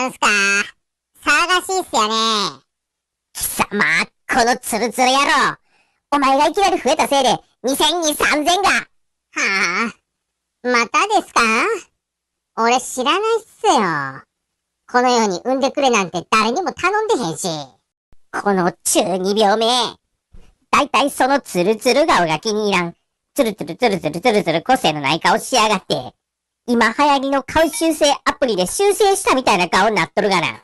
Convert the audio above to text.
なんすか騒がしいっすよね。貴様、このツルツル野郎。お前がいきなり増えたせいで、2000に3000が。はあ、またですか俺知らないっすよ。このように産んでくれなんて誰にも頼んでへんし。この中二病目。だいたいそのツルツル顔が気に入らん。ツルツルツルツルツルツル個性のない顔しやがって。今流行りの回修正アプリで修正したみたいな顔になっとるがな。